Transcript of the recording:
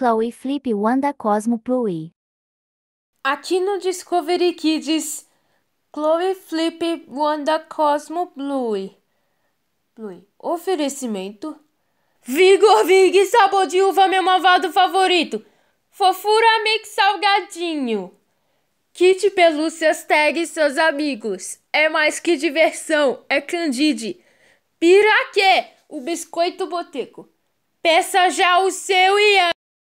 Chloe Flip Wanda Cosmo Pluie. Aqui no Discovery Kids, Chloe Flip Wanda Cosmo Blue. Blue. Oferecimento. Vigor Vig, sabor de uva, meu malvado favorito. Fofura Mix Salgadinho. Kit Pelúcias tag seus amigos. É mais que diversão, é candide. Piraquê, o biscoito boteco. Peça já o seu e